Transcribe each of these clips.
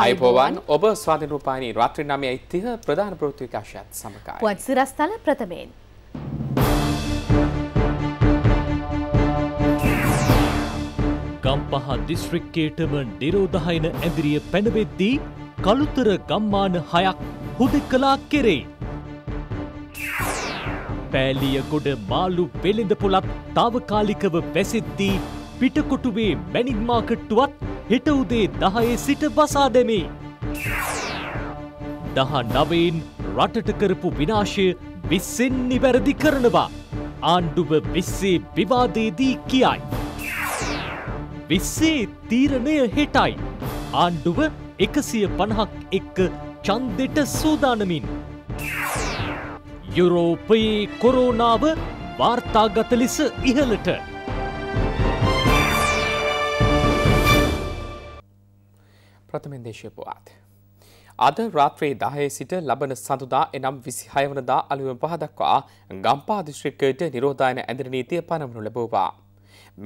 අයිබෝවන් ඔබ ස්වාධනරූපානී රාත්‍රි නමය ඉතිහ ප්‍රධාන ප්‍රෘතිකාශයත් සමකයි. වත්සිරස්ථල ප්‍රථමයෙන්. ගම්පහ දිස්ත්‍රික්කේටම නිරෝධහයන ඇදිරිය පැනවෙද්දී කළුතර ගම්මාන හයක් හුද කලා කෙරේ. පෑලියගොඩ මාලු පෙළිඳ පොලත් තාවකාලිකව පැසිද්දී පිටකොටුවේ මැනික් මාකට්ටුවත් හෙට උදේ දහයේ සිට බසා දෙමි. දහ නවයෙන් රටට කරපු විනාශය විස්සෙන් නිවැරදි කරනවා. ආණ්ඩුව විස්සේ විවාදයේදී කියයි. විස්සේ තීරණය හෙටයි. ආණ්ඩුව එකසිය පණහක් එක්ක චන්දෙට සූදානමින්. යුරෝපයේ කොරෝනාව වාර්තාගත ලෙස ඉහළට ප්‍රථමෙන් දේශයපුවාත්. අද රාත්‍රයේ දහයේ සිට ලබන සඳුදා එනම් විසි හයවනදා අලුවම පහදක්වා ගම්පා දිශ්‍රික්කයට නිරෝධායන ඇදිර නීතිය පනවනු ලැබෝවා.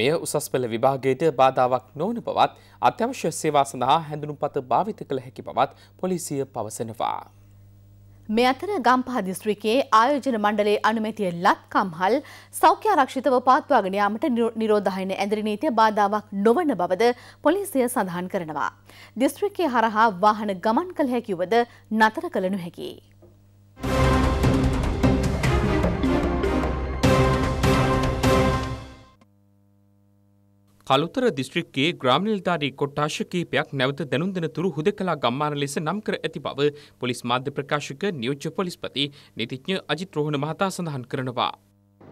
මෙය උසස් පෙළ විභාගයට බාධාවක් නොවන පවත් අත්‍යවශ්‍ය සේවා සඳහා හැඳුනුම් පත භාවිත කළ හැකි පවත් පොලිසිය පවසනවා. මේ අතර ගම්පහ දිස්ත්‍රිකයේ ආයෝජන මණ්ඩලයේ අනුමැතිය ලත් කම්හල් සෞඛ්‍යාරක්ෂිතව පවත්වාගෙන යාමට නිරෝධායන ඇඳරි නීතිය බාධාවක් නොවන බවද පොලිසිය සඳහන් කරනවා. දිස්ත්‍රික්කයේ හරහා වාහන ගමන් කළ හැකිවද නතර කළ නොහැකි. හළුතර දිස්ත්‍රික්කයේ ග්‍රාම නිලධාරී කොට්ටාශ කීපයක් නැවත දැනුම් දෙන තුරු හුදකලා ගම්මාන ලෙස නම් කර ඇති බව පොලිස් මාධ්‍ය ප්‍රකාශක නියෝජ්‍ය පොලිස්පති නීතිඥ අජිත් රෝහණ මහතා සඳහන් කරනවා.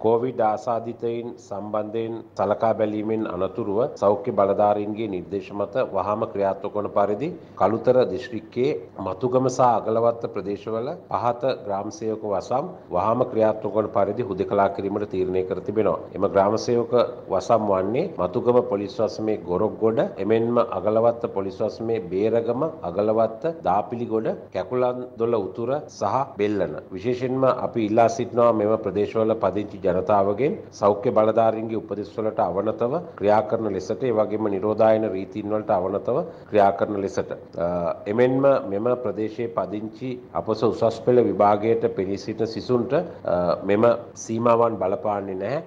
කෝවිඩ් ආසාධිතයින් සම්බන්ධයෙන් සලකා බැලීමෙන් අනතුරුව සෞඛ්‍ය බලධාරීන්ගේ නිර්දේශ මත වහාම ක්‍රියාත්මකොන පරිදි කළුතර දිශ්‍රික්කයේ මතුගම සහ අගලවත්ත ප්‍රදේශවල පහත ග්‍රාම්සයක වසම් වහාම ක්‍රියාත්මකොන පරිදි හුදකලා කිරීමට තීරණය කර තිබෙනවා. එම ග්‍රාමසයක වසම් වන්නේ මතුගම පොලිස්වසමේ ගොරොක්ගොඩ එමෙන්ම අගලවත්ත පොලිස්වසමේ බේරගම අගලවත්ත දාපිලිගොඩ කැකුලන් දොල උතුර සහ බෙල්ලන. විශේෂෙන්ම අපි ඉල්ලා සිටනවා මෙම ප්‍රදේශවල පදිංචි ජනතාවගෙන් සෞඛ්‍ය බලධාරීන්ගේ උපදෙස් වලට අවනතව ක්‍රියා කරන ලෙසට ඒ වගේම නිරෝධායන රීතීන් වලට අවනතව ක්‍රියා කරන ලෙසට එමෙන්ම මෙම ප්‍රදේශයේ පදිංචි අපස උසස් පෙළ විභාගයට පෙනී සිටින සිසුන්ට මෙම සීමාවන් බලපාන්නේ නැහැ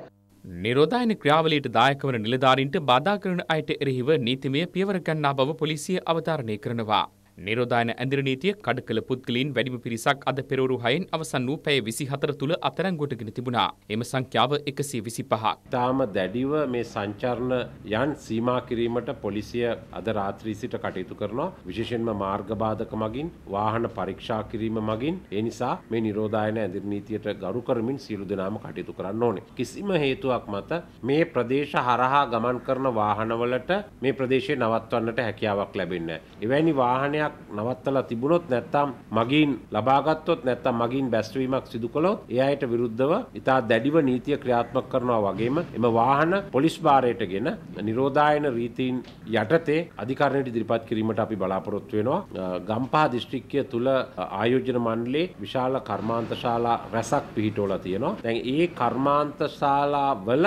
නිරෝධායන ක්‍රියාවලියට දායක වන නිලධාරීන්ට බාධා කරන අයට එරෙහිව නීතිමය පියවර ගන්නා බව පොලිසිය අවධාරණය කරනවා. නිරෝධායන ඇඳිර නීතිය කඩ කළ පුද්ගලයින් වැඩිම පිරිසක් අද පෙරවරු හයෙන් අවසන් වූ පැය විසි හතර තුළ අතරංගොටගෙන තිබුණා. එම සංඛ්‍යාව එකසිය විසි පහක්. තාම දැඩිව මේ සංචරණ යන් සීමා කිරීමට පොලිසිය අද රාත්‍රී සිට කටයුතු කරනවා. විශේෂෙන්ම මාර්ගබාධක මගින් වාහන පරීක්ෂා කිරීම මගින් ඒ නිසා මේ නිරෝධායන ඇඳිර නීතියට ගරු කරමින් සියලු දෙනාම කටයුතු කරන්න ඕනේ. කිසිම හේතුවක් මත මේ ප්‍රදේශ හරහා ගමන් කරන වාහනවලට මේ ප්‍රදේශය නවත්වන්නට හැකියාවක් ලැබෙන්නේ නැහැ. එවැනි වාහනයක් ක්‍රමයක් නවත්තලා තිබුණොත් නැත්තම් මගින් ලබාගත්තොත් නැත්තම් මගින් බැස්වීමක් සිදු කළොත් ඒ අයට විරුද්ධව ඉතා දැඩිව නීතිය ක්‍රියාත්මක කරනවා වගේම එම වාහන පොලිස් භාරයට ගෙන නිරෝධායන රීතීන් යටතේ අධිකරණයට ඉදිරිපත් කිරීමට අපි බලාපොරොත්තු වෙනවා ගම්පා දිස්ත්‍රික්කය තුළ ආයෝජන මණ්ඩලේ විශාල කර්මාන්ත ශාලා රැසක් පිහිටවලා තියෙනවා දැන් ඒ කර්මාන්ත ශාලා වල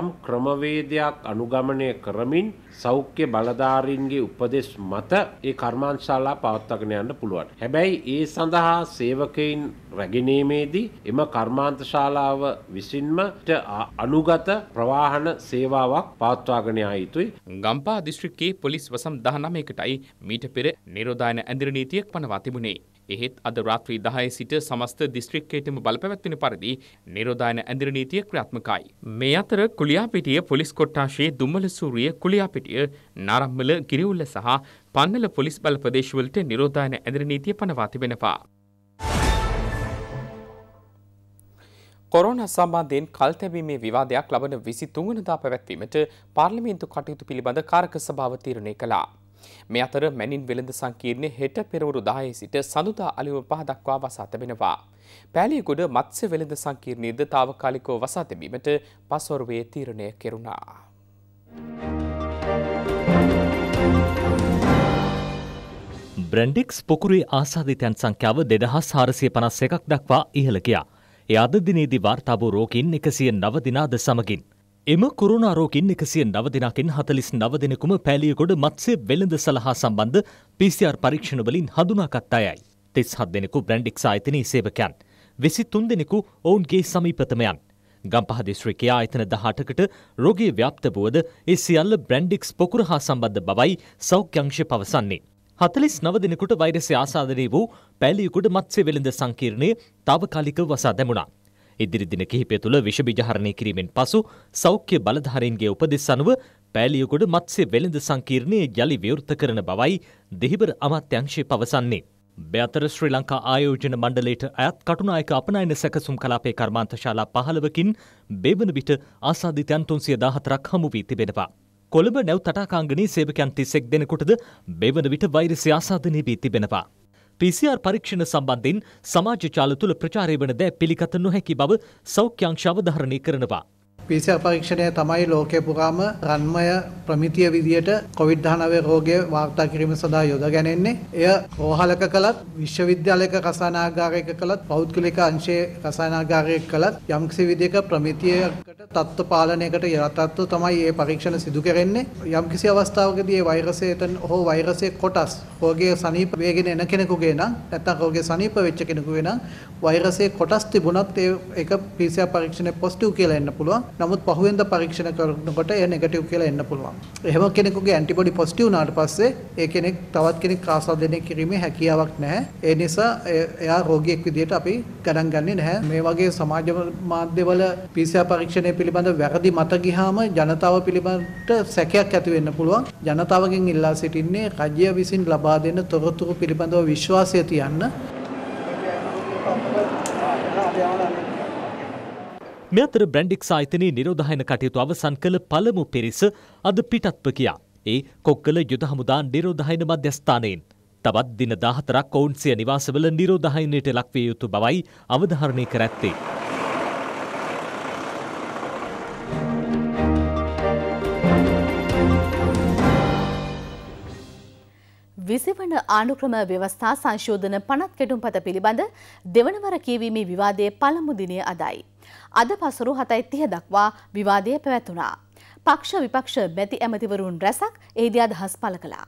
යම් ක්‍රමවේදයක් අනුගමනය කරමින් සෞඛ්‍ය බලධාරීන්ගේ උපදෙස් මත ඒ කර්මාන්ත පාඨශාලා පවත්වාගෙන යන්න පුළුවන්. හැබැයි ඒ සඳහා සේවකයින් රැගෙනීමේදී එම කර්මාන්ත ශාලාව විසින්ම අනුගත ප්‍රවාහන සේවාවක් පවත්වාගෙන යා යුතුයි. ගම්පා දිස්ත්‍රික්කයේ පොලිස් වසම් 19කටයි මීට පෙර නිරෝධායන ඇඳිරි නීතියක් පනවා තිබුණේ. එහෙත් අද රාත්‍රී 10 සිට සමස්ත දිස්ත්‍රික්කයටම බලපැවැත්වෙන පරිදි නිරෝධායන ඇඳිරි නීතිය ක්‍රියාත්මකයි. මේ අතර කුලියාපිටිය පොලිස් කොට්ටාශයේ දුම්මල සූරිය කුලියාපිටිය නාරම්මල කිරිවුල්ල සහ පන්නල පොලිස් බල ප්‍රදේශවලට නිරෝධායන ඇදිර නීතිය පනවා තිබෙනවා. කොරෝන සම්බන්ධයෙන් කල්තැබීමේ විවාදයක් ලබන විසි තුන්වනදා පැවැත්වීමට පාර්ලිමින්තු කටයුතු පිළිබඳ කාරක සභාව තීරණය කළා. මේ අතර මැනින් වෙළඳ සංකීර්ණය හෙට පෙරවරු දායේ සිට සඳුදා අලිව පහදක්වා වසා තැබෙනවා. පෑලියගොඩ මත්ස්‍ය වෙළඳ සංකීර්ණයද තාවකාලිකෝ වසා තැබීමට පසොරුවේ තීරණය කෙරුණා. Thank you. බ්‍රන්ඩික්ස් පොකුරේ ආසාධිතයන් සංඛ්‍යාව දෙදහස් හාරසිය පනස් එකක් දක්වා ඉහළ ගියා. එ අද දිනේදී වාර්තාාවූ රෝකින් එකසිය නවදිනාද සමගින්. එම කොරුණාරෝකින් එකසිය නවදිනකින් හතලිස් නවදිනකුම පැලියකොඩ මත්සේ වෙළඳ සලහා සම්බන්ධ පිසිR පරීක්ෂණවලින් හඳුනාකත් අයයි. තෙස් හත් දෙනෙකු බ්‍රන්ඩික් ආයතනයේ සේවකයන්. වෙසි තුන් දෙනෙකු ඔවුන්ගේ සමීපතමයන්. ගම්පහ දිස්ත්‍රිකයා ආයතන දහටකට රෝගී ව්‍යාප්ත වුවද ඒ සියල්ල බ්‍රන්ඩික්ස් පොකුර හා සම්බන්ධ බවයි සෞඛ්‍යංශ පවසන්නේ. හතලිස් නව දිනකුට වෛරසය ආසාදනය වූ පැලියකුට මත්සේ වෙළඳ සංකීර්ණය තාවකාලිකව වසා දැමුණා. ඉදිරි දින කිහිපය තුළ විෂබිජහරණය කිරීමෙන් පසු සෞඛ්‍ය බලධාරීන්ගේ උපදෙස් අනුව පැලියකුට මත්සේ වෙළඳ සංකීර්ණය යළි විවෘත කරන බවයි දෙහිබර අමාත්‍යංශය පවසන්නේ. බ්‍යතර ශ්‍රී ලංකා ආයෝජන මණ්ඩලයට අයත් කටුනායක අපනයන සැකසුම් කලාපේ කර්මාන්තශාලා පහළවකින් බේවන විට ආසාධිතයන් තුන්සිය දාහතරක් හමුවී තිබෙනවා. කොළඹ නැව් තටාකාංගනී සේවකයන් තිස්සෙක් දෙනකුටද මෙවන විට වෛරසය ආසාධනය වී තිබෙනවා. PCR පරීක්ෂණ සම්බන්ධින් සමාජ ජාල තුළ ප්‍රචාරය වන දෑ පිළිගත නොහැකි බව සෞඛ්‍යංශ අවධාරණය කරනවා. පිසි අපරීක්ෂණය තමයි ලෝකය පුරාම රන්මය ප්‍රමිතිය විදියට කොවිඩ්ධානවේ රෝගය වාර්තා කිරීම සඳහා යොද ගැනෙන්නේ. එය රෝහලක කළත් විශ්වවිද්‍යාලයක රසානාගාරයක කළත් පෞද්ගලික අංශයේ රසානාගාරයක් කළත් යම්කිසි විදියක ප්‍රමිතියක් තත්ත්ව පාලනයකට යටත්ව තමයි ඒ පරීක්ෂණ සිදු කරන්නේ. යම්කිසි අවස්ථාවකදී ඒ වෛරසය එතන හෝ වෛරසයේ කොටස් රෝගයේ සනීප වේගෙන එන කෙනෙකුගේ නම් නැත්නම් රෝගයේ සනීප වෙච්ච කෙනෙකුගේ නම් වෛරසයේ කොටස් තිබුණත් ඒක PCR පරීක්ෂණය පොසිටිව් කියලා එන්න පුළුවන්. නමුත් පහුවෙන්ද පරීක්ෂණ කරනකොට ඒ නෙගටිව් කියලා එන්න පුළුවන්. එහෙම කෙනෙකුගේ ඇන්ටිබොඩි පොසිටිව් වුණාට පස්සේ ඒ කෙනෙක් තවත් කෙනෙක් ආසාදනය කිරීමේ හැකියාවක් නැහැ. ඒ නිසා එයා රෝගියෙක් විදිහට අපි ගණන් ගන්නේ නැහැ. මේ වගේ සමාජ මාධ්‍යවල PCR පරීක්ෂණය පිළිබඳ වැරදි මත ගිහාම ජනතාව පිළිබඳට සැකයක් ඇති වෙන්න පුළුවන්. ජනතාවගෙන් ඉල්ලා සිටින්නේ රජය විසින් ලබා දෙන තොරතුරු පිළිබඳව විශ්වාසය තියන්න. මෙතර බ්‍රැන්ඩික්ස් ආයතනයේ නිරෝධායන කටයුතු අවසන් කළ පළමු පිරිස අද පිටත්ව කියා. ඒ කොක්කල යුද හමුදා නිරෝධායන මධ්‍යස්ථානයෙන් තවත් දින 14ක් ඔවුන්සිය නිවාසවල නිරෝධායනයට ලක්විය යුතු බවයි අවධාරණය කර ඇත්තේ. විසිවන ආණුක්‍රම ව්‍යවස්ථා සංශෝධන පනත් කෙටුම් පත පිළිබඳ දෙවනවර කියවීමේ විවාදය පළමුදිනය අදයි. අද පසුරු හතයි තිය දක්වා විවාදය පැවැත්වනා. පක්ෂ විපක්ෂ බැති ඇමතිවරුන් රැසක් ඒදී අදහස් පල කළා.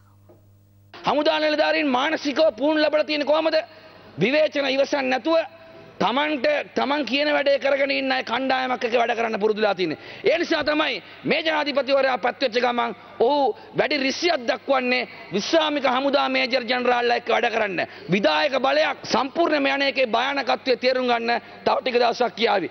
හමුදානලධාරින් මානසිකව පූන් ලබල තියෙන කොමද විවේචන ඉවසන් නැතුව තමන්ට තමන් කියන වැඩේ කරගෙන ඉන්න කණ්ඩායමක් එක වැඩ කරන්න පුරුදුලා තියෙන්නේ. ඒ නිසා තමයි මේ ජනාධිපතිවරයා පත්වෙච්ච ගමන් ඔහු වැඩි රිසියක් දක්වන්නේ විශ්‍රාමික හමුදා මේජර් ජනරාල්ලා එක්ක වැඩ කරන්න. විධායක බලයක් සම්පූර්ණ මෙයන එකේ භයානකත්වය තේරුම් ගන්න තව ටික දවසක් කියාවි.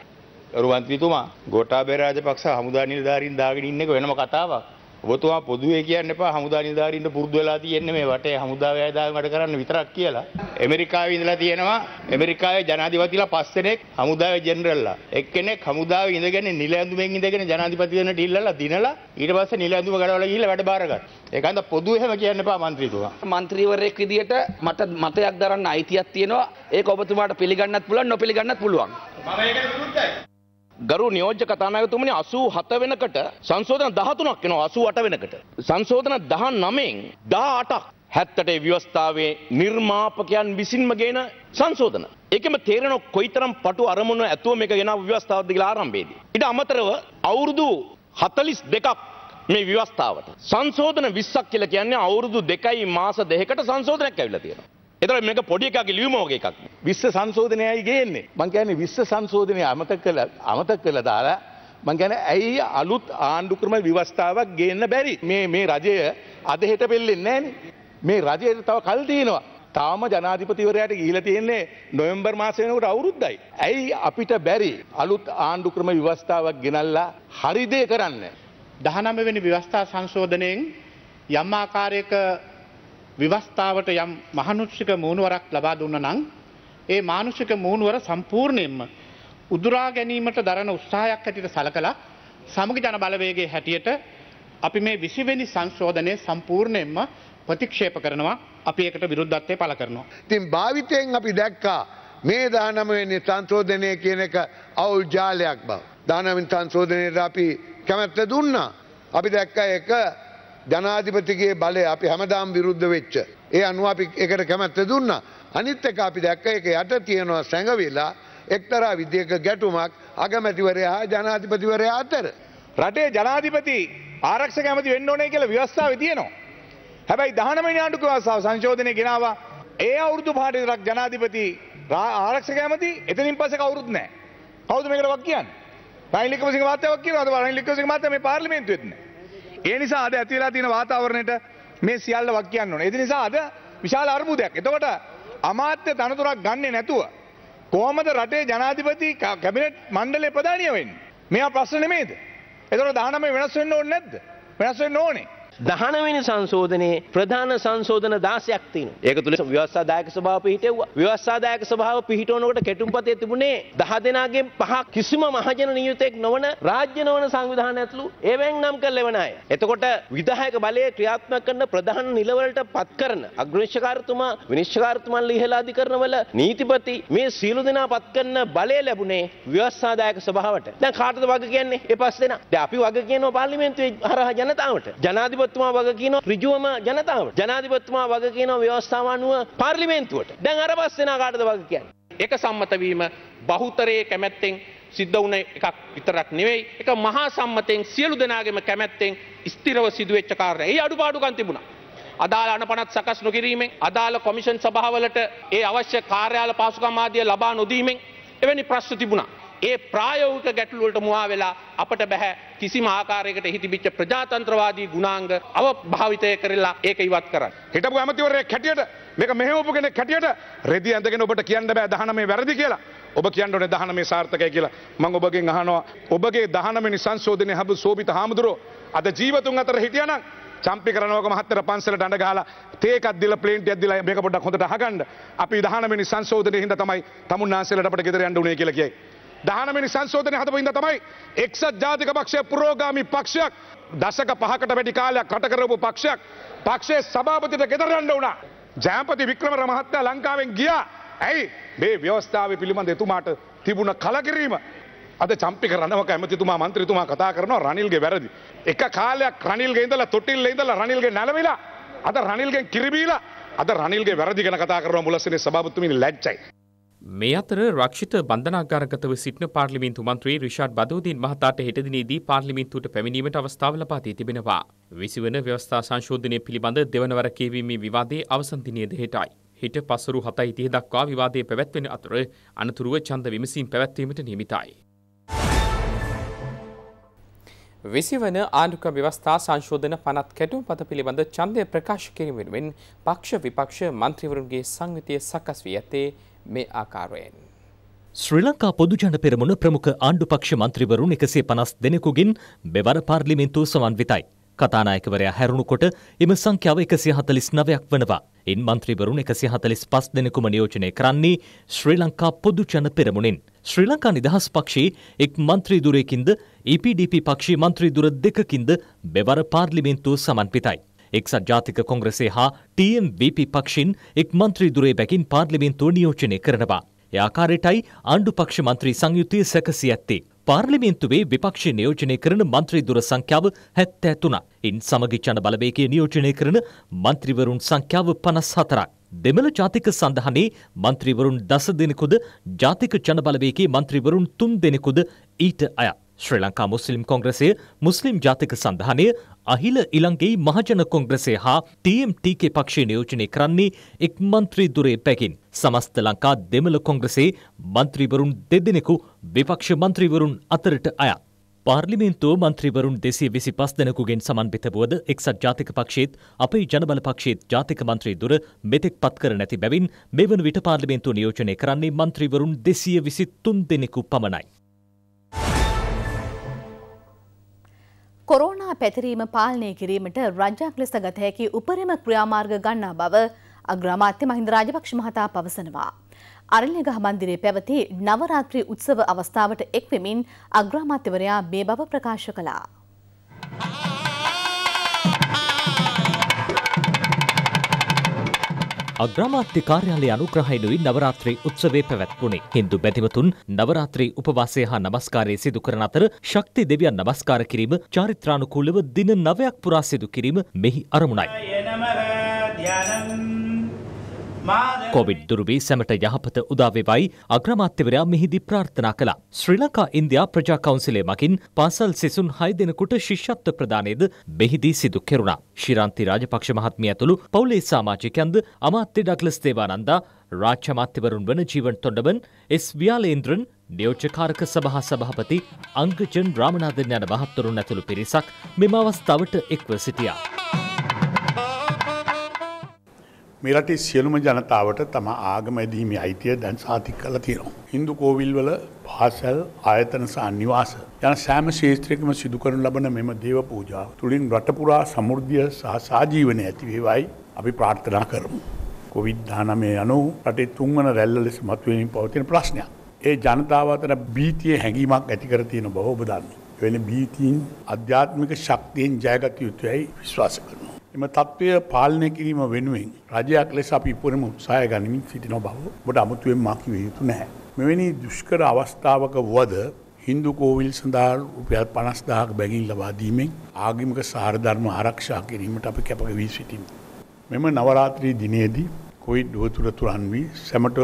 රුවන්තිතුමා ගෝඨාභය රාජපක්ෂ හමුදා නිලධාරීන් දාගෙන ඉන්න එක වෙනම කතාවක්. ඔබතුමා පොදුවේ කියන්න එපා හමුදා නිලධාරීන්ට පුරුදු වෙලා තියෙන්නේ මේ වටේ හමුදා ව්‍යයදාම් වැඩ කරන්න විතරක් කියලා. ඇමරිකාවේ ඉඳලා තියෙනවා ඇමරිකාවේ ජනාධිපතිලා පස් දෙනෙක් හමුදාවේ ජෙනරල්ලා. එක්කෙනෙක් හමුදාවේ ඉඳගෙන නිල ඇඳුමෙන් ඉඳගෙන ජනාධිපතිවරණට ඉල්ලලා දිනලා ඊට පස්සේ නිල ඇඳුම ගලවලා ගිහිල්ලා වැඩ බාරගත්තා. ඒකන්ද පොදු එහෙම කියන්න එපා മന്ത്രിතුමා. മന്ത്രിවරයෙක් විදියට මට මතයක් දරන්න අයිතියක් තියෙනවා. ඒක ඔබතුමාට පිළිගන්නත් පුළුවන් නොපිළිගන්නත් පුළුවන්. මම ඒකට විරුද්ධයි. ගරු නියෝජ්‍ය කතානායකතුමනි 87 වෙනකට සංශෝධන 13ක් එනවා 88 වෙනකට. සංශෝධන 19න් 18ක් 70 ව්‍යවස්ථාවේ නිර්මාපකයන් විසින්ම ගේන සංශෝධන. ඒකෙම තේරෙන කොයිතරම් පටු අරමුණු ඇතුව මේක ගෙනාව ව්‍යවස්ථාවද කියලා ආරම්භයේදී. ඊට අමතරව අවුරුදු 42ක් මේ ව්‍යවස්ථාවට. සංශෝධන 20ක් කියලා කියන්නේ අවුරුදු 2යි මාස 2කට සංශෝධනයක් ඇවිල්ලා තියෙනවා. එතර මේක පොඩි එකක් ලියුමෝගේ එකක් විශ්ව සංශෝධනයයි ගේන්නේ මං කියන්නේ විශ්ව සංශෝධනය අමතක කළ අමතක කළා දාලා මං කියන්නේ ඇයි අලුත් ආණ්ඩු ක්‍රම ව්‍යවස්ථාවක් ගේන්න බැරි මේ මේ රජය අද හෙට පෙල්ලෙන්නේ නැහනේ මේ රජයට තව කල් තියෙනවා තාම ජනාධිපතිවරයට ගිහිලා තියෙන්නේ නොවැම්බර් මාසය වෙනකොට අවුරුද්දයි. ඇයි අපිට බැරි අලුත් ආණ්ඩු ක්‍රම ව්‍යවස්ථාවක් ගෙනල්ලා හරි දේ කරන්න? 19 වෙනි ව්‍යවස්ථා සංශෝධනයෙන් යම් ආකාරයක විවස්ථාවට යම් මහනුෂ්‍යක මූුණුවරක් ලබා දුන්න නං ඒ මානුෂික මූුණුවර සම්පූර්ණයෙන්ම උදුරා ගැනීමට දරන උත්සාහයක් හැටිට සලකලා සමග ජන බලවේගේ හැටියට අපි මේ විසිවෙනි සංශෝධනය සම්පූර්ණයෙන්ම ප්‍රතික්ෂේප කරනවා අපි ඒකට විරුද්ධත්වය පළ කරනවා. ඉතින් භාවිතයෙන් අපි දැක්කා මේ දානමවෙනි සංශෝධනය කියන එක අවුල් ජාලයක් බව. දානමින් සංශෝධනයට අපි කැමැත්ත දුන්නා. අපි දැක්ක එක ජනාධිපතිගේ බලය අපි හැමදාම් විරුද්ධ වෙච්ච. ඒ අනුව අපි එකට කැමැත්ත දුන්න. අනිත් එක අපි දැක්ක එක යට තියෙනවා සැඟවෙලා එක්තරා විදියක ගැටුමක් අගමැතිවරයා හා ජනාධිපතිවරයා අතර. රටේ ජනාධිපති ආරක්ෂ කැමති වෙන්න ඕනේ කියලා ව්‍යවස්ථාව තියෙනවා. හැබැයි දහනමනි ආණ්ඩුක ව්‍යවස්ථාව සංශෝධනය ගෙනවා. ඒ අවුරුදු පාට විතරක් ජනාධිපති ආරක්ෂ කැමති එතනින් පස්සේ කවුරුත් නැහැ. කවුද මේකට වක් කියන්නේ? රයිලිකමසිංහ මහත්තයා වක් කියනවා. අද රයිලිකමසිංහ මහත්තයා මේ පාර්ලිමේන්තුවේත් නැහැ. ඒ නිසා අද ඇතිලා තියෙන වාතාවරණයට මේ සියල්ල වක් කියන්න ඕනේ. ඒ නිසා අද විශාල අර්බුදයක්. එතකොට අමාත්‍ය තනතුරක් ගන්නෙ නැතුව කොහොමද රටේ ජනාධිපති කැබිනට් මණ්ඩලයේ ප්‍රධානිය වෙන්නේ? මේවා ප්‍රශ්න නෙමෙයිද? එතකොට 19 වෙනස් වෙන්න ඕනේ නැද්ද? වෙනස් වෙන්න ඕනේ. 19 සංශෝධනයේ ප්‍රධාන සංශෝධන 16ක් තියෙනවා. ඒක තුල ව්‍යවස්ථාදායක සභාව පිහිටෙව්වා. ව්‍යවස්ථාදායක සභාව පිහිටවනකොට කෙටුම්පතේ තිබුණේ 10 දෙනාගෙන් පහ කිසිම මහජන නියුතෙක් නොවන රාජ්‍ය නොවන සංවිධාන ඇතුළු ඒවෙන් නම් කරලෙවන අය. එතකොට විධායක බලය ක්‍රියාත්මක කරන ප්‍රධාන නිලවලට පත් කරන අග්‍රනිශ්චකාරතුමා විනිශ්චකාරතුමන් ලිහිල අධිකරණවල නීතිපති මේ සියලු දෙනා පත් කරන බලය ලැබුණේ ව්‍යවස්ථාදායක සභාවට. දැන් කාටද වග කියන්නේ? ඒ පස් දෙනා. දැන් අපි වග කියනවා පාර්ලිමේන්තුවේ හරහා ජනතාවට. ජනාධිපති ජනාධිපතිතුමා වග කියනවා ඍජුවම ජනතාවට. ජනාධිපතිතුමා වග කියනවා ව්‍යවස්ථාව අනුව පාර්ලිමේන්තුවට. දැන් අර පස් දෙනා කාටද වග කියන්නේ? එක සම්මත වීම බහුතරයේ කැමැත්තෙන් සිද්ධ වුණ එකක් විතරක් නෙවෙයි. ඒක මහා සම්මතයෙන් සියලු දෙනාගේම කැමැත්තෙන් ස්ථිරව සිදුවෙච්ච කාරණා. ඒ අඩුපාඩුකම් තිබුණා. අදාළ අනපනත් සකස් නොකිරීමෙන් අදාළ කොමිෂන් සභාවලට ඒ අවශ්‍ය කාර්යාල පාසුකම් ආදිය ලබා නොදීමෙන් එවැනි ප්‍රශ්න තිබුණා. ඒ ප්‍රායෝගික ගැටලුවලට මුවා වෙලා අපට බැහැ කිසිම ආකාරයකට හිතිබිච්ච ප්‍රජාතන්ත්‍රවාදී ගුණාංග අවභාවිතය කරලා ඒක ඉවත් කරන්න. හිටපු ඇමතිවරයෙක් හැටියට මේක මෙහෙවපු කෙනෙක් හැටියට රෙදි ඇඳගෙන ඔබට කියන්න බෑ දහනමේ වැරදි කියලා. ඔබ කියන්න ඕනේ දහනමේ සාර්ථකයි කියලා. මම ඔබගෙන් අහනවා ඔබගේ දහනමේ නිසංශෝධනය හබු සෝබිත හාමුදුරුවෝ අද ජීවතුන් අතර හිටියානම් චම්පි කරනවක මහත්තර පන්සලට අඬ ගහලා තේකක් දීලා ප්ලේන්ට් එකක් දීලා මේක පොඩ්ඩක් හොඳට අහගන්න. අපි දහනමේ නිසංශෝධනයේ හින්දා තමයි තමුන්නාන්සලට අපිට ගෙදර යන්න උනේ කියලා කියයි. දහනමනි සංශෝධනය හතපහින්ද තමයි එක්සත් ජාතික පක්ෂය පුරෝගාමි පක්ෂයක් දශක පහකට වැඩි කාලයක් කටකරපු පක්ෂයක් පක්ෂයේ සභාපතිට ගෙදරන්න වුණා. ජෑපති වික්‍රමර මහත්තයා ලංකාවෙන් ගියා ඇයි මේ ව්‍යවස්ථාව පිළිබඳ එතුමාට තිබුණ කලකිරීම. අද චම්පික රණවක ඇමතිතුමා මන්ත්‍රතුමා කතා කරනවා රනිල්ගේ වැරදි. එක කාලයක් රනිල්ගේ ඉඳලා තොටිල්ල ඉඳලා රනිල්ගේ නැලවෙලා අද රනිල්ගෙන් කිරිබීලා අද රනිල්ගේ වැරදිගෙන කතා කරනවා මුලස්සනේ සභාපතිතුමිනි ලැජ්ජයි. මේ අතර රක්ෂිත බන්ධනාගාරගතව සිටින පාර්ලිමේන්තු මන්ත්‍රී රිෂාඩ් බදෝදීන් මහතාට හෙට දිනේදී පාර්ලිමේන්තුවට පැමිණීමට අවස්ථාව ලබා දී තිබෙනවා. විසිවන ව්‍යවස්ථා සංශෝධනය පිළිබඳ දෙවනවර කියවීමේ විවාදයේ අවසන් දිනයද හෙටයි. හෙට පසරු 7:30 දක්වා විවාදයේ පැවැත්වෙන අතර අනතුරුව ඡන්ද විමසීම් පැවැත්වීමට නියමිතයි. විසිවන ආණ්ඩුක ව්‍යවස්ථා සංශෝධන පනත් කැටුම් පත පිළිබඳ ඡන්දය ප්‍රකාශ කිරීමෙන් පක්ෂ විපක්ෂ මන්ත්‍රීවරුන්ගේ සංවිතිය සකස් වී ඇත්තේ මේ ආකාරයෙන්. ශ්‍රී ලංකා පොදුජන පෙරමුණ ප්‍රමුඛ ආණ්ඩු පක්ෂ මන්ත්‍රීවරුන් එකසේ පනස් දෙනෙකුගින් මෙවර පාර්ලිමින්තුව සමන්විතයි. කතානායකවරයා හැරුණුකොට එම සංඛ්‍යාව එකසිය හතලිස් නවයක් වනවා. ඉන් මන්ත්‍රීවරුන් එකසිය හතලිස් පස් දෙනෙකුම නියෝජනය කරන්නේ ශ්‍රී ලංකා පොදුජන පෙරමුණින්. ශ්‍රී ලංකා නිදහස් පක්ෂයේ එක් මන්ත්‍රී දුරයකින්ද EPDP පක්ෂී මන්ත්‍රී දුර දෙකකින්ද මෙවර පාර්ලිමින්තුව සමන්විතයි. එක්සත් ජාතික කොංග්‍රසේ හා TMVP පක්ෂින් එක් මන්ත්‍රී දුරේ බැගින් පාර්ලිමේන්තුව නියෝජනය කරනවා. ඒ ආකාරයටයි ආණ්ඩු පක්ෂ මන්ත්‍රී සංයුතිය සැකසී ඇත්තේ. පාර්ලිමේන්තුවේ විපක්ෂ නියෝජනය කරන මන්ත්‍රී දුර සංඛ්‍යාව හැත්තෑ තුනක්. ඉන් සමගි ජන බලවේගය නියෝජනය කරන මන්ත්‍රීවරුන් සංඛ්‍යාව පනස් හතරක්. දෙමළ ජාතික සඳහනේ මන්ත්‍රීවරුන් දස දෙනෙකුද ජාතික ජනබලවේගේ මන්ත්‍රීවරුන් තුන් දෙනෙකුද ඊට අය. ශ්‍රී ලංකා මුස්ලිම් කොංග්‍රසය මුස්ලිම් ජාතික සඳහනය අහිල ඉලංගෙයි මහජන කොංග්‍රසේ හා TMTK පක්ෂය නියෝජනය කරන්නේ එක් මන්ත්‍රී දුරේ පැකින්. සමස්ත ලංකා දෙමළ කොංග්‍රසේ මන්ත්‍රීවරුන් දෙදෙනෙකු විපක්ෂ මන්ත්‍රීවරුන් අතරට අයත්. පාර්ලිමේන්තුව මන්ත්‍රීවරුන් දෙසේ විසි පස් දෙනකුගෙන් සමන්විත වුවද එක්සත් ජාතික පක්ෂයේත් අපේ ජනබල පක්ෂයේත් ජාතික මන්ත්‍රී දුර මෙතෙක් පත් කර නැති බැවින් මෙවන විට පාර්ලිමේන්තුව නියෝජනය කරන්නේ මන්ත්‍රීවරුන් දෙසිය විසි තුන් දෙනෙකු පමණයි. කොරෝනා පැතිරීම පාලනය කිරීමට රජ්‍යක් ලෙස ගත හැකි උපරිම ක්‍රියාමාර්ග ගන්නා බව අග්‍රාමාත්‍ය මහින්ද රාජපක්ෂ මහතා පවසනවා. අරණ්‍යගහ මන්දිරයේ පැවති නවරාත්‍රී උත්සව අවස්ථාවට එක්වෙමින් අග්‍රාමාත්‍යවරයා මේ බව ප්‍රකාශ කළා. අග්‍රාමාත්‍ය කාර්යාලය අනුග්‍රහයෙනුයි නවරාත්‍රී උත්සවය පැවැත්වුණේ. හින්දු බැතිමතුන් නවරාත්‍රී උපවාසය හා නමස්කාරය සිදු කරන අතර ශක්ති දෙවියන් නමස්කාර කිරීම චාරිත්‍රානුකූලව දින නවයක් පුරා සිදු කිරීම මෙහි අරමුණයි. කොවිඩ් දුරුවී සැමට යහපත උදාවේවයි අග්‍රමාත්‍යවරයා මෙහිදී ප්‍රාර්ථනා කළා. ශ්‍රී ලංකා ඉන්දයා ප්‍රජා කවුන්සිලේ මකින් පාසල් සිසුන් 6 දෙනෙකුට ශිෂ්‍යත්ව ප්‍රදානයද මෙහිදී සිදු කෙරුණා. ශිරාන්ති රාජපක්ෂ මහත්මිය ඇතුළු පවුලේ සමාජිකයන්ද අමාත්‍ය ඩග්ලස් දේවානන්දා රාජ්‍ය අමාත්‍යවරුන් වන ජීවන් තොණ්ඩමන් එස් ව්‍යාලේන්ද්‍රන් නියෝජ්‍යකාරක සභහා සභාපති අංගජන් රාමනාදන් යන මහත්වරුන් ඇතුළු පිරිසක් මෙම අවස්ථාවට එක්ව සිටියා. මෙරටේ සියලුම ජනතාවට තම ආගම ඇදීමේ අයිතිය දැන් සාතික කළ තියෙනවා. හින්දු කෝවිල්වල පාසැල් ආයතන සහ නිවාස යන සෑම ශේත්‍රයකම සිදු කරනු ලබන මෙම දේව පූජාව තුළින් රට පුරා සමෘද්ධිය සහ සාජීවනය ඇති වේවායි අපි ප්‍රාර්ථනා කරමු. කොවිඩ්-19 යනු රටේ තුන්වන රැල්ල ලෙස මතුවෙමින් පවතින ප්‍රශ්නයක්. ඒ ජනතාව අතර බීතියේ හැඟීමක් ඇති කර තියෙන බව ඔබ දන්නවා. එවැනි බීතීන් අධ්‍යාත්මික ශක්තියෙන් ජයගත යුතුයයි විශ්වාස කරනවා. එම තත්ත්වය පාලනය කිරීම වෙනුවෙන් රජයක් ලෙස අපි පුරම උත්සාය ගනිමින් සිටින බව ඔබට අමුතුවෙන් මාකිවිය යුතු නැහැ. මෙවැනි දුෂ්කර අවස්ථාවක වද හින්දු කෝවිල් සඳහා රුපියල් පනස්දාහක් බැගින් ලබාදීමෙන් ආගිමික සාරධර්ම ආරක්ෂා කිරීමට අපි කැපකවී සිටින්. මෙම නවරාත්‍රී දිනයේදී කොයි දුවතුර තුරන් වී සැමට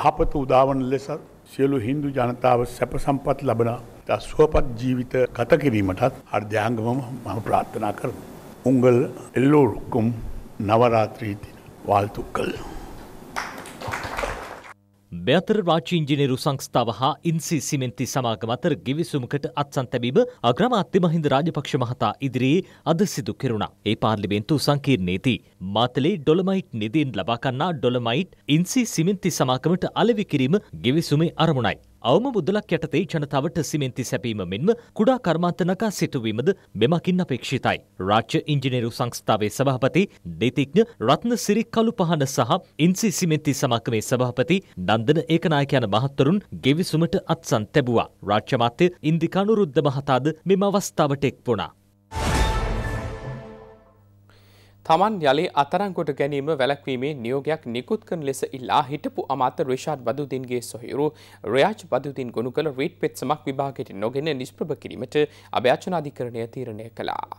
යහපත උදාවන ලෙස සියලු හින්දු ජනතාව සැප සම්පත් ලබන දස්ුවපත් ජීවිත ගත කිරීමටත් අර්ධ්‍යංගමම මම ප්‍රාර්ථනා කරමු. உங்கள் எல்லோருக்கும் நவராத்திரி வாழ்த்துக்கள் බැතර රාචි ඉංජිනේරු සංස්ථාව හා ඉන්සි සිමෙන්ති සමාගම අතර ගිවිසුමකට අත්සන් තැබීම අග්‍රමාත්‍ය මහින්ද රාජපක්ෂ මහතා ඉදිරියේ අද සිදු කෙරුණා. ඒ පාර්ලිමේන්තු සංකීර්ණයේදී මාතලේ ඩොලමයිට් නිදීන් ලබා ගන්නා ඩොලමයිට් ඉන්සි සිමෙන්ති සමාගමට අලෙවි කිරීම ගිවිසුමේ අරමුණයි. අවම මුදලක් යටතේ ජනතාවට සිමෙන්ති සැපීම මෙන්ම කුඩා කර්මාන්ත නකා සිටුවීමද මෙමකින් අපේක්ෂිතයි. රාජ්‍ය ඉංජිනේරු සංස්ථාවේ සභාපති දෙතිඥ රත්න සිරි කළු පහන සහ ඉන්සි සිමෙන්ති සමක්කමේ සභාපති නන්දන ඒකනායක යන මහත්වරුන් ගෙවිසුමට අත්සන් තැබුවා. රාජ්‍ය මාත්‍ය ඉන්දිකානුරුද්ධ මහතාද මෙම අවස්ථාවට එක් වුණා. තමන් යළි අතරංකොට ගැනීම වැලක්වීමේ නියෝගයක් නිකුත් කන ලෙස ඉල්ලා හිටපු අමාත රිෂාඩ් බදුදින්ගේ සොහිරු රයාජ් බදුදින් ගොුණු කළ රීට් පෙත්සමක් විභාගයට නොගෙන නිෂ්ප්‍රභ කිරීමට අභ්‍යාචනාධිකරණය තීරණය කළා.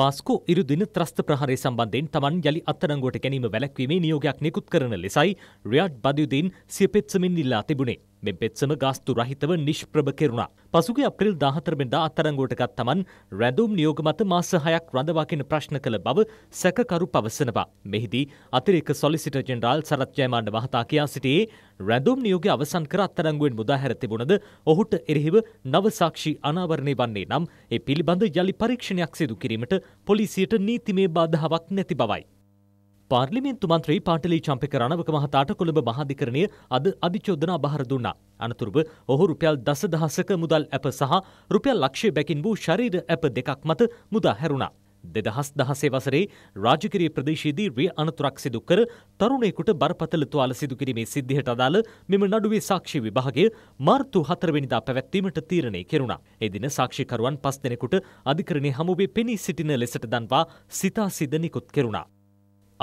පාස්කෝ ඉරු දින ත්‍රස්ත ප්‍රහාරය සම්බන්ධයෙන් තමන් යළි අත්තරංගුවට ගැනීම වැලක්වීමේ නියෝගයක් නිකුත් කරන ලෙසයි රියාඩ් බදුදින් සිය පෙත්සමින් ඉල්ලා තිබුණේ. මෙ පෙත්සම ගාස්තු රහිතව නිෂ්ප්‍රභ කෙරුණා. පසුගේ අප්‍රිල් 14 වෙනිදා අත්අඩංගුවටගත් තමන් රැඳුම් නියෝග මත මාස 6ක් රඳවාගෙන ප්‍රශ්න කළ බව සැකකරු පවසනවා. මෙහිදී අතිරික්ත සොලිසිටර් ජෙනරාල් සරත් ජයමාන්න මහතා කියා සිටියේ රැඳුම් නියෝගය අවසන් කර අත්අඩංගුවෙන් මුදා හැර තිබුණද ඔහුට එරෙහිව නව සාක්ෂි අනාවරණය වන්නේ නම් ඒ පිළිබඳ යලි පරීක්ෂණයක් සිදු කිරීමට පොලිසියට නීතිමය බාධාවක් නැති බවයි. පාර්ලිමේන්තු මන්ත්‍රී පාටලී චම්පික රණවක මහතාට කොළඹ මහාධිකරණය අද අධිචෝදනා බහර දුන්නා. අනතුරුව ඔහු රුපියල් දස දහසක මුදල් ඇප සහ රුපියල් ලක්ෂය බැකින් වූ ශරීර ඇප දෙකක් මත මුදා හැරුණා. දෙදහස් දහසේ වසරේ රාජකිරී ප්‍රදේශයේදී රිය අනතුරක් සිදු කර තරුණයෙකුට බරපතල තුවාල සිදු කිරීමේ සිද්ධියට අදාළ මෙම නඩුවේ සාක්ෂි විභාගය මාර්තු 4 වෙනිදා පැවැත්වීමට තීරණය කෙරුණා. ඒ දින සාක්ෂිකරුවන් 5 දෙනෙකුට අධිකරණයේ හමුවේ පෙනී සිටින ලෙසට දන්වා සිතා සිද නිකුත් කෙරුණා.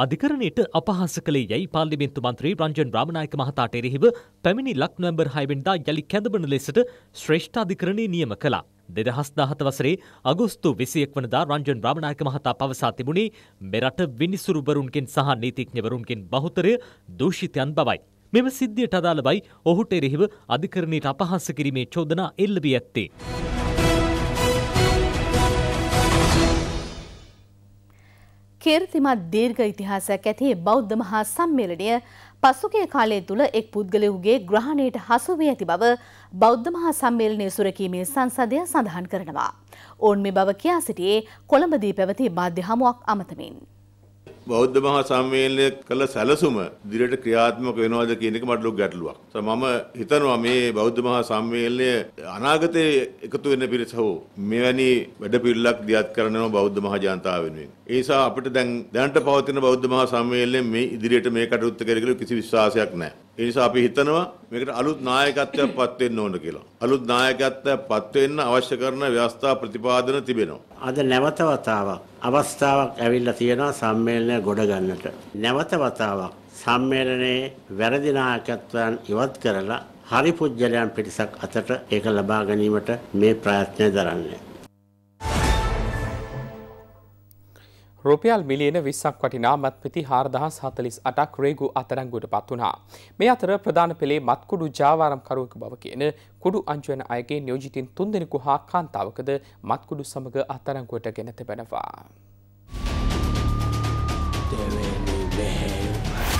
අධිකරණයට අපහාස කළේ යැයි පාර්ලිමේන්තු මන්ත්‍රී රංජන් රාමනායක මහතාට එරෙහිව පැමිණි ලක් නොවැම්බර් 6 වෙනිදා යලි කැඳවන ලෙසට ශ්‍රේෂ්ඨ අධිකරණය නියම කළා. 2017 වසරේ අගෝස්තු 21 වනදා රංජන් රාමනායක මහතා පවසා තිබුණේ මෙරට විනිසුරුවරුන්ගෙන් සහ නීතිඥවරුන්ගෙන් බහුතරය දූෂිතයන් බවයි. මෙම සිද්ධියට අදාළවයි ඔහුට එරෙහිව අධිකරණයට අපහාස කිරීමේ චෝදනා එල්ල වී ඇත්තේ. කීර්තිමත් දීර්ඝ ඉතිහාසයක් ඇති බෞද්ධ මහා සම්මේලනය පසුගිය කාලය තුළ එක් පුද්ගලයෙකුගේ ග්‍රහණයට හසු වී ඇති බව බෞද්ධ මහා සම්මේලනය සුරකීමේ සංසදය සඳහන් කරනවා. ඔවුන් මේ බව කියා සිටියේ කොළඹදී පැවති මාධ්‍ය හමුවක් අමතමින්. බෞද්ධ මහා සම්මේලනය කළ සැලසුම දිරට ක්‍රියාත්මක වෙනවද කියන එක මට ලොකු ගැටලුවක්. මම හිතනවා මේ බෞද්ධ මහා සම්මේලනය අනාගතයේ එකතු වෙන පිරිස හෝ මෙවැනි වැඩපිළිවෙලක් දියත් කරනවා බෞද්ධ මහා ජනතාව වෙනුවෙන්. ඒ නිසා අපිට දැන් දැනට පවතින බෞද්ධ මහා සම්මේලනයේ මේ ඉදිරියට මේ කටයුත්ත කරගලු කිසි විශ්වාසයක් නැහැ. ඒ නිසා අපි හිතනවා මේකට අලුත් නායකත්වයක් පත් වෙන්න ඕන කියලා. අලුත් නායකත්වයක් පත් වෙන්න අවශ්‍ය කරන ව්‍යවස්ථා ප්‍රතිපාදන තිබෙනවා. අද නැවත වතාවක් අවස්ථාවක් ඇවිල්ලා තියෙනවා සම්මේලනය ගොඩ ගන්නට. නැවත වතාවක් සම්මේලනයේ වැරදි නායකත්වයන් ඉවත් කරලා හරි පුජ්‍යලයන් පිරිසක් අතට ඒක ලබා ගැනීමට මේ ප්‍රයත්නය දරන්නේ. රුපියල් මිලියන විස්සක් වටිනා මත්පිති හාරදහස් හතලිස් අටක් රේගු අතරංගුවට පත් වුණා. මේ අතර ප්‍රධාන පෙළේ මත්කුඩු ජාවාරම්කරුවක බව කියන කුඩු අංචුවන අයගේ නියෝජිතින් තුන්දෙනෙකු හා කාන්තාවකද මත්කුඩු සමඟ අත්තරංගුවට ගෙන තිබෙනවා. දෙවැනි බැහැ.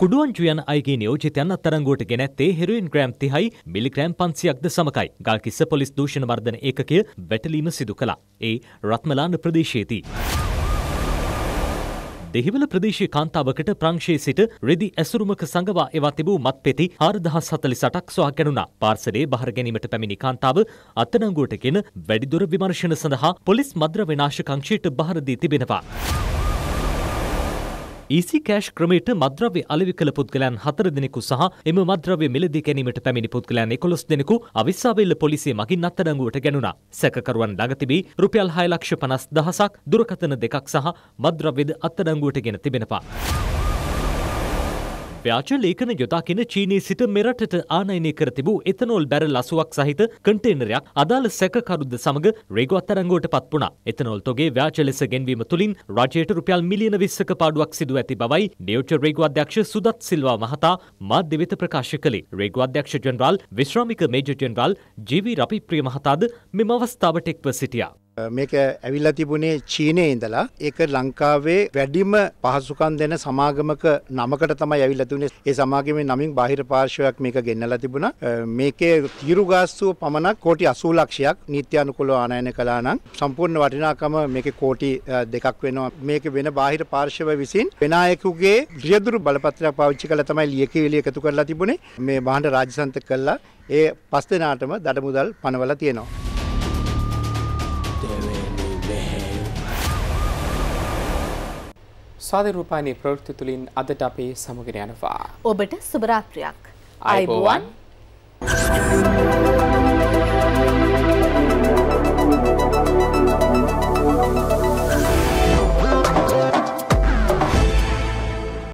කුඩුවන් ජුයන් අයගේ නියෝජිතයන් අත්තරංගුවට ගෙනැත්තේ හෙරුයින් ග්‍රෑම් තිහයි මිලිග්‍රෑම් පන්සියක්ද සමකයි ගල්කිස්ස පොලිස් දූෂණ වර්ධන ඒකකය වැටලීම සිදු කළා ඒ රත්මලාන ප්‍රදේශයේදී. දෙහිවල ප්‍රදේශය කාන්තාවකට ප්‍රංශයේ සිට රෙදි ඇසුරුමක සඟවා එවා තිබූ මත් පෙති හාරදහස් හතලි සටක් සොහ ගැනුණා පාර්සලේ බහර ගැනීමට පැමිණි කාන්තාව අත්තනංගුවටගෙන වැඩිදුර විමර්ශන සඳහා පොලිස් මද්‍ර වෙනාශකංශයට බහරදී තිබෙනවා. ඊසි e කෑෂ් ක්‍රමයට මද්‍රව්‍ය අලෙවි කළ පුද්ගලයන් හතර දෙනෙකු සහ එම මද්‍රව්‍ය මිලදී ගැනීමට පැමිණි පුද්ගලයන් එකොළොස් දෙනෙකු අවිස්සාවෙල්ල පොලිසිය මගින් අත්අඩංගුවට ගැනුණා. සැකකරුවන් ළඟ තිබී රුපියල් 6 ලක්ෂ 50 දහසක් දුරකථන දෙකක් සහ මද්‍රව්‍යද අත්අඩංගුවට ගෙන තිබෙනවා. ව්‍යාජ ලේඛන යොදා කින චීනයේ සිට මෙරටට ආනයනය කර තිබූ එතනෝල් බැරල් අසුවක් සහිත කන්ටේනරයක් අදාළ සැකකරුද සමග රේගු අත්අඩංගුවට පත් වුණා. එතනෝල් තොගේ ව්‍යාජ ලෙස ගෙන්වීම තුළින් රජයට රුපියල් මිලියන 20ක පාඩුවක් සිදු ඇති බවයි නියෝජ්‍ය රේගු අධ්‍යක්ෂ සුදත් සිල්වා මහතා මාධ්‍ය වෙත ප්‍රකාශ කළේ. රේගු අධ්‍යක්ෂ ජෙනරාල් විශ්‍රාමික මේජර් ජෙනරාල් ජීවී රපිප්‍රිය මහතාද මෙම අවස්ථාවට එක්ව සිටියා. මේක ඇවිල්ලා තිබුණේ චීනයේ ඉඳලා ඒක ලංකාවේ වැඩිම පහසුකම් දෙන සමාගමක නමකට තමයි ඇවිල්ලා තිබුණේ. ඒ සමාගමේ නමින් බාහිර පාර්ශ්වයක් මේක ගෙන්නලා තිබුණා. මේකේ තීරු ගාස්තුව පමණක් කෝටි 80 ලක්ෂයක් නීත්‍යානුකූලව ආනයන කළා නම් සම්පූර්ණ වටිනාකම මේකේ කෝටි දෙකක් වෙනවා. මේක වෙන බාහිර පාර්ශ්ව විසින් වෙනායකගේ රියදුරු බලපත්‍රයක් පාවිච්චි කළා තමයි ලියකියවිලි එකතු කරලා තිබුණේ. මේ භාණ්ඩ රාජසන්ත කළා. ඒ පස් දෙනාටම දඩමුදල් පනවලා තියෙනවා. ස්වාධරූපානය ප්‍රෘත්ති තුළින් අදට අපේ සමගෙන යනවා. ඔබට සුභරාත්‍රයක් අයිබෝවන්. Thank you.